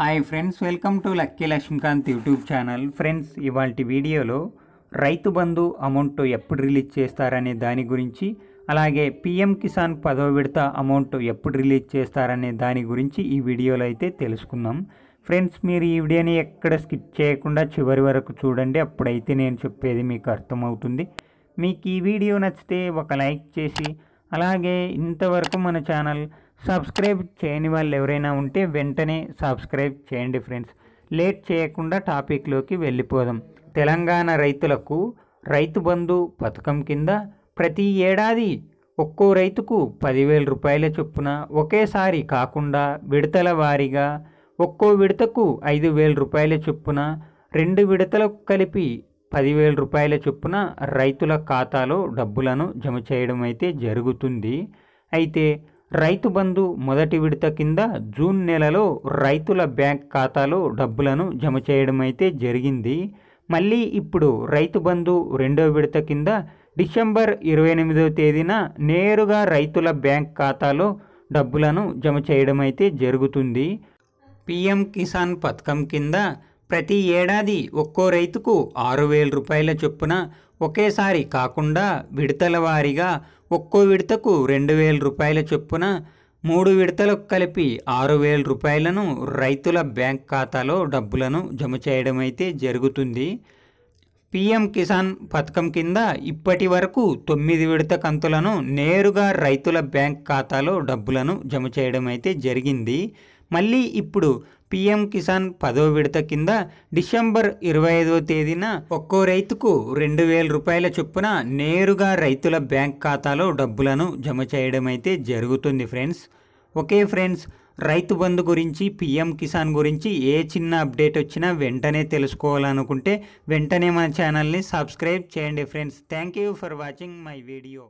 hi friends welcome to Lucky Lakshmikant YouTube channel friends ఇవాళ వీడియోలో రైతు బంధు అమౌంట్ ఎప్పుడు రిలీజ్ చేస్తారనే దాని గురించి అలాగే పిఎం కిసాన్ పదవ విడత అమౌంట్ ఎప్పుడు రిలీజ్ చేస్తారనే దాని గురించి ఈ వీడియోలో అయితే తెలుసుకుందాం ఫ్రెండ్స్ మీరు ఈ వీడియోని ఎక్కడ స్కిప్ చేయకుండా చివరి వరకు చూడండి అప్పుడైతే నేను చెప్పేది మీకు అర్థమవుతుంది మీకు ఈ వీడియో నచ్చితే ఒక లైక్ చేసి అలాగే ఇంతవరకు మన ఛానల్ సబ్స్క్రైబ్ చేయని వాళ్ళు ఎవరైనా ఉంటే వెంటనే సబ్స్క్రైబ్ చేయండి ఫ్రెండ్స్ లేట్ చేయకుండా టాపిక్లోకి వెళ్ళిపోదాం తెలంగాణ రైతులకు రైతు బంధు పథకం కింద ప్రతి ఏడాది ఒక్కో రైతుకు పదివేల రూపాయల చొప్పున ఒకేసారి కాకుండా విడతల వారీగా ఒక్కో విడతకు ఐదు వేల రూపాయల చొప్పున రెండు విడతలకు కలిపి పదివేల రూపాయల చొప్పున రైతుల ఖాతాలో డబ్బులను జమ చేయడం అయితే జరుగుతుంది అయితే రైతు బంధు మొదటి విడత కింద జూన్ నెలలో రైతుల బ్యాంక్ ఖాతాలో డబ్బులను జమ చేయడం అయితే జరిగింది మళ్ళీ ఇప్పుడు రైతు బంధు రెండో విడత కింద డిసెంబర్ ఇరవై ఎనిమిదో తేదీన నేరుగా రైతుల బ్యాంక్ ఖాతాలో డబ్బులను జమ చేయడం అయితే జరుగుతుంది పిఎం కిసాన్ పథకం కింద ప్రతి ఏడాది ఒక్కో రైతుకు ఆరు వేల రూపాయల చొప్పున ఒకేసారి కాకుండా విడతల వారీగా ఒక్కో విడతకు రెండు వేల రూపాయల చొప్పున మూడు విడతలకు కలిపి ఆరు వేల రూపాయలను రైతుల బ్యాంక్ ఖాతాలో డబ్బులను జమ చేయడం అయితే జరుగుతుంది పిఎం కిసాన్ పథకం కింద ఇప్పటి వరకు తొమ్మిది విడత కంతులను నేరుగా రైతుల బ్యాంక్ ఖాతాలో డబ్బులను జమ చేయడం అయితే జరిగింది మళ్ళీ ఇప్పుడు పిఎం కిసాన్ పదో విడత కింద డిసెంబర్ ఇరవై ఐదవ తేదీన ఒక్కో రైతుకు రెండు వేల రూపాయల చొప్పున నేరుగా రైతుల బ్యాంక్ ఖాతాలో డబ్బులను జమ చేయడం అయితే జరుగుతుంది ఫ్రెండ్స్ ఓకే ఫ్రెండ్స్ రైతు బంధు గురించి పిఎం కిసాన్ గురించి ఏ చిన్న అప్డేట్ వచ్చినా వెంటనే తెలుసుకోవాలనుకుంటే వెంటనే మన ఛానల్ని సబ్స్క్రైబ్ చేయండి friends thank you for watching my video